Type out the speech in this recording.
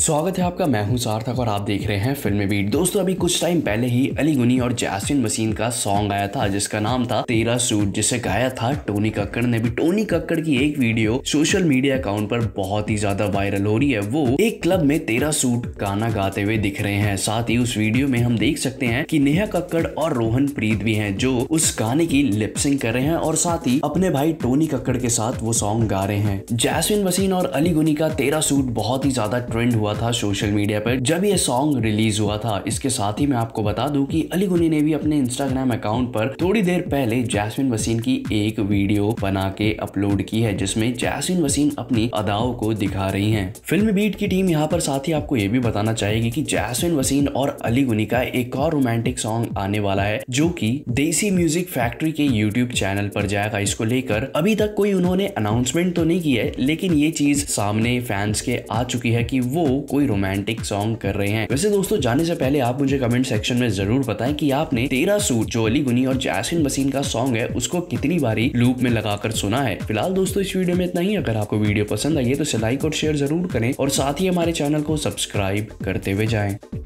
स्वागत है आपका मैं हूं सार्थक और आप देख रहे हैं फिल्म बीट दोस्तों अभी कुछ टाइम पहले ही अली गुनी और जैसिन मसीन का सॉन्ग आया था जिसका नाम था तेरा सूट जिसे गाया था टोनी कक्कड़ ने भी टोनी कक्कड़ की एक वीडियो सोशल मीडिया अकाउंट पर बहुत ही ज्यादा वायरल हो रही है वो एक क्लब में तेरा सूट गाना गाते हुए दिख रहे हैं साथ ही उस वीडियो में हम देख सकते हैं की नेहा कक्कड़ और रोहन प्रीत भी है जो उस गाने की लिपसिंग कर रहे हैं और साथ ही अपने भाई टोनी कक्कड़ के साथ वो सॉन्ग गा रहे हैं जैसविन मसीन और अली गुनी का तेरा सूट बहुत ही ज्यादा ट्रेंड हुआ हुआ था सोशल मीडिया पर जब ये सॉन्ग रिलीज हुआ था इसके साथ ही मैं आपको बता दूं कि अली गुनी ने भी अपने इंस्टाग्राम अकाउंट पर थोड़ी देर पहले जैस्मिन वसीन की एक वीडियो बना के अपलोड की है जिसमें जैस्मिन वसीन अपनी अदाओं को दिखा रही है फिल्म बीट की टीम यहाँ पर साथ ही आपको ये भी बताना चाहेगी की जैस्मिन वसीन और अली गुनी का एक और रोमांटिक सॉन्ग आने वाला है जो की देसी म्यूजिक फैक्ट्री के यूट्यूब चैनल पर जाएगा इसको लेकर अभी तक कोई उन्होंने अनाउंसमेंट तो नहीं की है लेकिन ये चीज सामने फैंस के आ चुकी है कि वो कोई रोमांटिक सॉन्ग कर रहे हैं वैसे दोस्तों जाने से पहले आप मुझे कमेंट सेक्शन में जरूर बताएं कि आपने तेरा सूट जो अली गुनी और जैसिन मसीन का सॉन्ग है उसको कितनी बारी लूप में लगाकर सुना है फिलहाल दोस्तों इस वीडियो में इतना ही अगर आपको वीडियो पसंद आई है तो इसे लाइक और शेयर जरूर करें और साथ ही हमारे चैनल को सब्सक्राइब करते हुए जाए